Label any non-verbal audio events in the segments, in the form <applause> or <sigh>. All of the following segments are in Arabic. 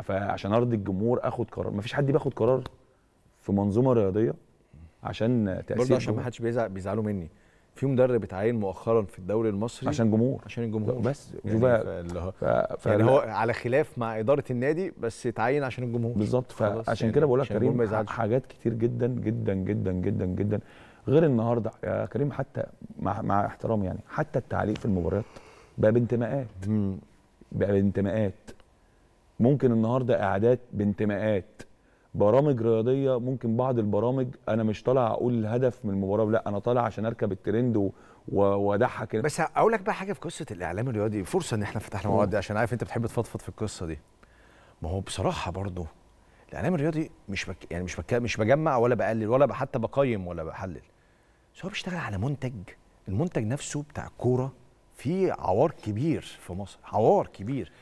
فعشان ارضي الجمهور اخد قرار مفيش حد بياخد قرار في منظومه رياضيه عشان تاثير برضه عشان ما حدش بيزعل بيزعلوا مني في مدرب اتعين مؤخرا في الدوري المصري عشان جمهور عشان الجمهور بس يعني شوف ف... ف... يعني هو على خلاف مع اداره النادي بس اتعين عشان الجمهور بالظبط فعشان يعني كده بقول لك كريم حاجات كتير جدا جدا جدا جدا جدا غير النهارده يا كريم حتى مع, مع احترامي يعني حتى التعليق في المباريات بقى بانتماءات بقى بانتماءات ممكن النهارده اعداد بانتماءات برامج رياضيه ممكن بعض البرامج انا مش طالع اقول الهدف من المباراه لا انا طالع عشان اركب الترند واضحك بس اقول لك بقى حاجه في قصه الاعلام الرياضي فرصه ان احنا فتحنا مواد دي عشان عارف انت بتحب تفضفض في القصه دي ما هو بصراحه برضه الاعلام الرياضي مش بك يعني مش بك مش بجمع ولا بقلل ولا حتى بقيم ولا بحلل بس هو بيشتغل على منتج المنتج نفسه بتاع الكوره فيه عوار كبير في مصر عوار كبير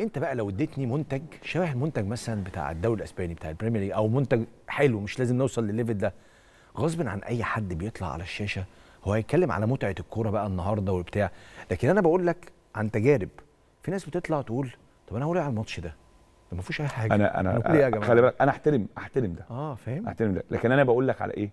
انت بقى لو اديتني منتج شبه المنتج مثلا بتاع الدوري الاسباني بتاع البريمير ليج او منتج حلو مش لازم نوصل للليفل ده غصب عن اي حد بيطلع على الشاشه هو هيتكلم على متعه الكوره بقى النهارده وبتاع لكن انا بقول لك عن تجارب في ناس بتطلع تقول طب انا هقول ايه على الماتش ده ده ما فيهوش اي حاجه انا انا, أنا إيه يا جماعة. خلي بالك انا احترم احترم ده اه فاهم احترم ده لكن انا بقول لك على ايه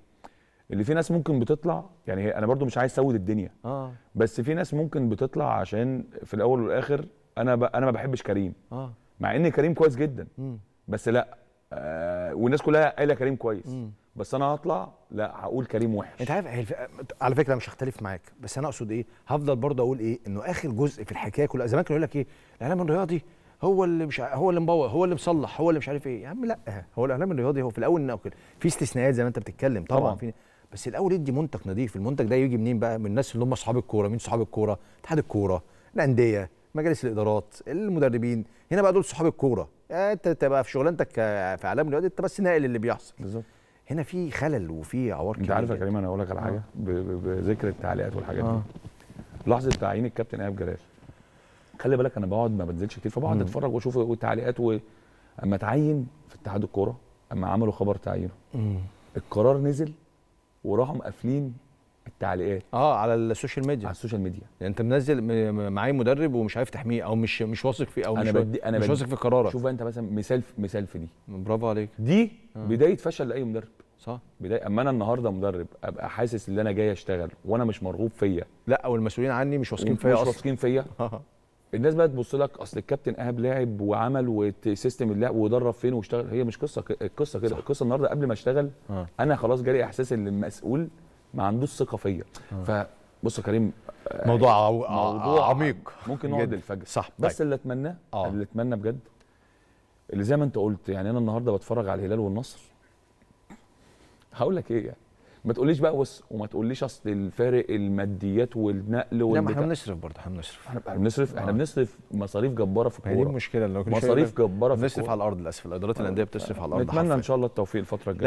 اللي في ناس ممكن بتطلع يعني انا برضو مش عايز اسود الدنيا اه بس في ناس ممكن بتطلع عشان في الاول والاخر انا ب... انا ما بحبش كريم اه مع ان كريم كويس جدا م. بس لا آه والناس كلها قايله كريم كويس م. بس انا هطلع لا هقول كريم وحش انت عارف الف... على فكره مش هختلف معاك بس انا اقصد ايه هفضل برضه اقول ايه انه اخر جزء في الحكايه كلها زمان كانوا يقول لك ايه الاعلام الرياضي هو اللي مش هو اللي مبوظ هو اللي مصلح هو اللي مش عارف ايه يا عم لا هو الاعلام الرياضي هو في الاول ناقل في استثناءات زي ما انت بتتكلم طبعا, طبعا. في بس الاول يدي منتج نظيف المنتج ده يجي منين بقى من الناس اللي هم اصحاب الكوره مين اصحاب الكوره اتحاد الكوره الانديه مجالس الادارات المدربين هنا بقى دول صحاب الكوره يعني انت تبقى في شغلانتك في اعلام الرياضه انت بس ناقل اللي بيحصل بالظبط هنا في خلل وفي عوار انت عارف يا كريم انا اقول لك على حاجه آه. بذكر التعليقات والحاجات آه. دي لحظه تعيين الكابتن ايهاب جلال خلي بالك انا بقعد ما بنزلش كتير فبقعد اتفرج واشوف التعليقات و... اما تعين في اتحاد الكوره اما عملوا خبر تعيينه القرار نزل وراحوا مقفلين التعليقات اه على السوشيال ميديا على السوشيال ميديا يعني انت منزل معايا مدرب ومش عارف تحميه او مش مش واثق فيه او أنا مش بدي أنا مش واثق في قرارك شوف بقى انت مثلا مثال مثال في دي برافو عليك دي آه. بدايه فشل لاي مدرب صح بدايه اما انا النهارده مدرب ابقى حاسس ان انا جاي اشتغل وانا مش مرغوب فيا لا او المسؤولين عني مش واثقين فيا مش واثقين فيا <laughs> الناس بقى تبص لك اصل الكابتن ايهاب لاعب وعمل وسيستم اللعب ودرب فين واشتغل هي مش قصه القصه كده القصه النهارده قبل ما اشتغل آه. انا خلاص جالي احساس ان المسؤول ما عندوش ثقه فيا آه. فبص يا كريم آه، موضوع عو... موضوع عميق ممكن نقعد الفجر صح بس طيب. اللي اتمناه آه. اللي اتمنى بجد اللي زي ما انت قلت يعني انا النهارده بتفرج على الهلال والنصر هقول لك ايه يعني ما تقوليش بقى بص وما تقوليش اصل الفارق الماديات والنقل وال لا ما احنا بنصرف برضه احنا بنصرف احنا بنصرف احنا آه. بنصرف مصاريف جباره في الكوره دي المشكله اللي مصاريف جباره في الكوره بنصرف على الارض للاسف الادارات الانديه بتصرف على الارض نتمنى ان شاء الله التوفيق الفتره الجايه